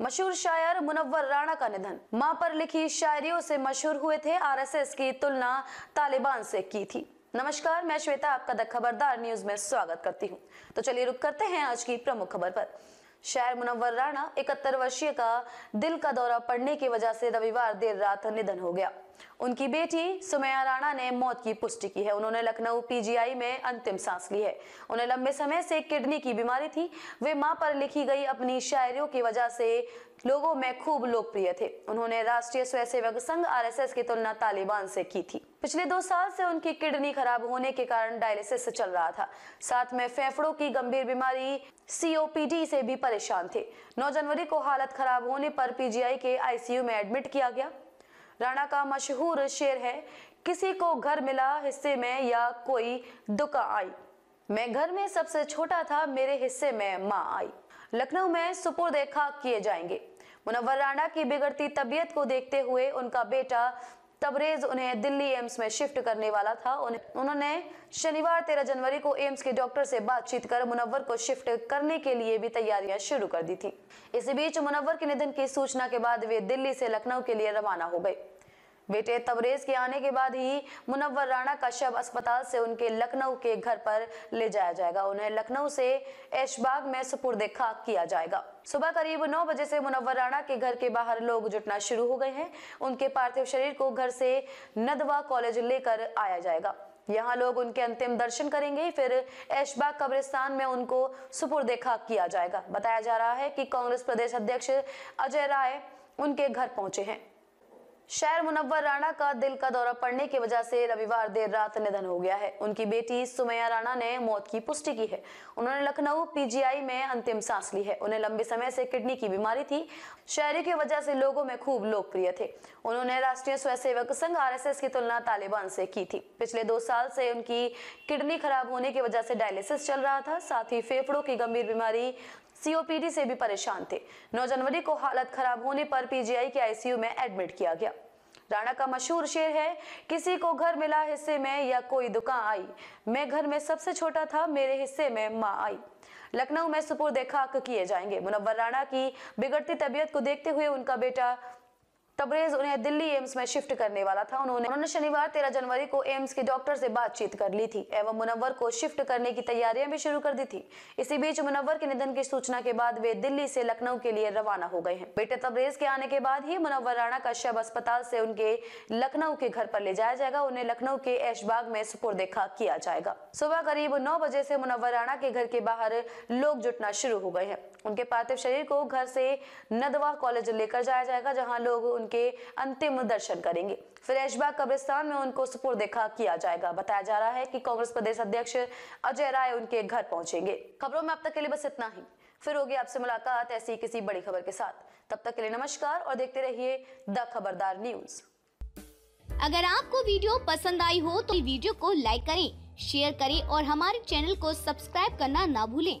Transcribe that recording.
मशहूर शायर मुनव्वर राणा का निधन माँ पर लिखी शायरियों से मशहूर हुए थे आरएसएस की तुलना तालिबान से की थी नमस्कार मैं श्वेता आपका द खबरदार न्यूज में स्वागत करती हूँ तो चलिए रुक करते हैं आज की प्रमुख खबर पर शायर मुनवर राणा इकहत्तर वर्षीय का दिल का दौरा पड़ने की वजह से रविवार देर रात निधन हो गया उनकी बेटी सुमैया राणा ने मौत की पुष्टि की है उन्होंने लखनऊ पीजीआई में अंतिम सांस ली है उन्हें लंबे समय से किडनी की बीमारी थी वे मां पर लिखी गई अपनी शायरियों की वजह से लोगों में खूब लोकप्रिय थे उन्होंने राष्ट्रीय स्वयंसेवक संघ आरएसएस की तुलना तालिबान से की थी पिछले दो साल से उनकी किडनी खराब होने के कारण डायलिसिस चल रहा था साथ में फेफड़ों की गंभीर बीमारी सीओपीडी से भी परेशान थे 9 जनवरी को हालत खराब होने पर पीजीआई के आईसीयू में एडमिट किया गया राणा का मशहूर शेर है किसी को घर मिला हिस्से में या कोई दुका आई मैं घर में सबसे छोटा था मेरे हिस्से में माँ आई लखनऊ में सुपुर्द खाक किए जाएंगे मुनव्वर राणा की बिगड़ती तबीयत को देखते हुए उनका बेटा तबरेज उन्हें दिल्ली एम्स में शिफ्ट करने वाला था उन्होंने शनिवार तेरह जनवरी को एम्स के डॉक्टर से बातचीत कर मुनव्वर को शिफ्ट करने के लिए भी तैयारियां शुरू कर दी थी इसी बीच मुनव्वर के निधन की सूचना के बाद वे दिल्ली से लखनऊ के लिए रवाना हो गए बेटे तबरेज के आने के बाद ही मुनव्वर राणा का शव अस्पताल से उनके लखनऊ के घर पर ले जाया जाएगा उन्हें लखनऊ से ऐशबाग में सुपुर्द खाक किया जाएगा सुबह करीब नौ बजे से मुनव्वर राणा के घर के बाहर लोग जुटना शुरू हो गए हैं उनके पार्थिव शरीर को घर से नदवा कॉलेज लेकर आया जाएगा यहाँ लोग उनके अंतिम दर्शन करेंगे फिर ऐशबाग कब्रिस्तान में उनको सुपुर देखा किया जाएगा बताया जा रहा है कि कांग्रेस प्रदेश अध्यक्ष अजय राय उनके घर पहुंचे हैं शहर मुनव्वर राणा का दिल का दौरा पड़ने की वजह से रविवार देर रात निधन हो गया है उनकी बेटी सुमैया राणा ने मौत की पुष्टि की है उन्होंने लखनऊ पीजीआई में अंतिम सांस ली है उन्हें लंबे समय से किडनी की बीमारी थी शहरी की वजह से लोगों में खूब लोकप्रिय थे उन्होंने राष्ट्रीय स्वयंसेवक संघ आर की तुलना तालिबान से की थी पिछले दो साल से उनकी किडनी खराब होने की वजह से डायलिसिस चल रहा था साथ ही फेफड़ों की गंभीर बीमारी सीओपीडी से भी परेशान थे 9 जनवरी को हालत खराब होने पर पीजीआई के आईसीयू में एडमिट किया गया राणा का मशहूर शेर है किसी को घर मिला हिस्से में या कोई दुकान आई मैं घर में सबसे छोटा था मेरे हिस्से में माँ आई लखनऊ में सुपुर देखा किए जाएंगे मुनव्वर राणा की बिगड़ती तबीयत को देखते हुए उनका बेटा तबरेज उन्हें दिल्ली एम्स में शिफ्ट करने वाला था उन्होंने उन्होंने शनिवार तेरह जनवरी को एम्स के डॉक्टर से बातचीत कर ली थी एवं मुनव्वर को शिफ्ट करने की तैयारियां भी शुरू कर दी थी इसी बीच मुनव्वर के निधन की सूचना के बाद वे दिल्ली से लखनऊ के लिए रवाना हो गए हैं बेटे तबरेज के आने के बाद ही मुनव्वर राणा का शव अस्पताल से उनके लखनऊ के घर पर ले जाया जाएगा उन्हें लखनऊ के ऐशबाग में सुपुर देखा किया जाएगा सुबह करीब नौ बजे से मुनव्वर राणा के घर के बाहर लोग जुटना शुरू हो गए हैं उनके पार्थिव शरीर को घर से नदवा कॉलेज लेकर जाया जाएगा जहां लोग उनके अंतिम दर्शन करेंगे फिर ऐशबाग कब्रिस्तान में उनको सुपुर देखा किया जाएगा बताया जा रहा है कि कांग्रेस प्रदेश अध्यक्ष अजय राय उनके घर पहुंचेंगे खबरों में अब तक के लिए बस इतना ही फिर होगी आपसे मुलाकात ऐसी किसी बड़ी खबर के साथ तब तक के लिए नमस्कार और देखते रहिए द खबरदार न्यूज अगर आपको वीडियो पसंद आई हो तो वीडियो को लाइक करें शेयर करें और हमारे चैनल को सब्सक्राइब करना ना भूलें